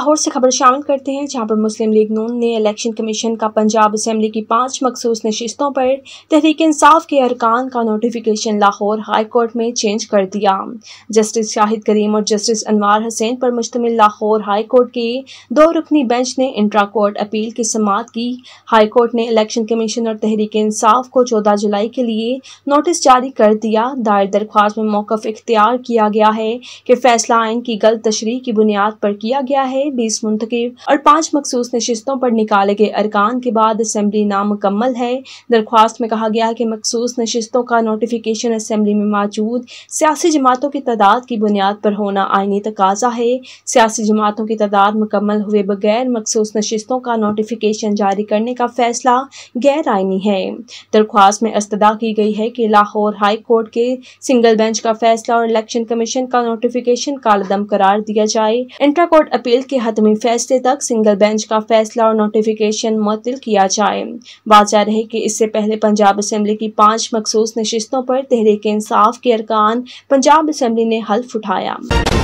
लाहौर से खबर शामिल करते हैं जहां पर मुस्लिम लीग नून ने इलेक्शन कमीशन का पंजाब असम्बली की पांच मखसूस नशस्तों पर तहरीक इंसाफ के अरकान का नोटिफिकेशन लाहौर हाई कोर्ट में चेंज कर दिया जस्टिस शाहिद करीम और जस्टिस अनवार हुसैन पर मुश्तमिल लाहौर हाई कोर्ट की दो रुकनी बेंच ने इंट्रा कोर्ट अपील की समात की हाई कोर्ट ने इलेक्शन कमीशन और तहरीक इंसाफ को चौदह जुलाई के लिए नोटिस जारी कर दिया दायर दरख्वास्त में मौकफ इख्तियार किया गया है कि फैसला आयन की गलत तशरी की बुनियाद पर किया गया है बीस मुंतखब और पांच मखसूस नशस्तों पर निकाले गए अरकान के बाद असम्बली नामुकम्मल है दरख्वास्त में कहा गया है कि मखसूस नशस्तों का नोटिफिकेशन असम्बली में मौजूद सियासी जमातों की तादाद की बुनियाद पर होना आइनी तकाजा है सियासी जमातों की तादाद मुकम्मल हुए बगैर मखसूस नशस्तों का नोटिफिकेशन जारी करने का फैसला गैर आइनी है दरख्वास्त में अस्तदा की गई है कि लाहौर हाई कोर्ट के सिंगल बेंच का फैसला और इलेक्शन कमीशन का नोटिफिकेशन कालदम करार दिया जाए इंट्रा कोर्ट अपील के हतमी फैसले तक सिंगल बेंच का फैसला और नोटिफिकेशन मुतल किया जाए बात जा रही कि इससे पहले पंजाब असम्बली की पाँच मखसूस नशस्तों पर तहरीक इंसाफ के अरकान पंजाब असम्बली ने हल्फ उठाया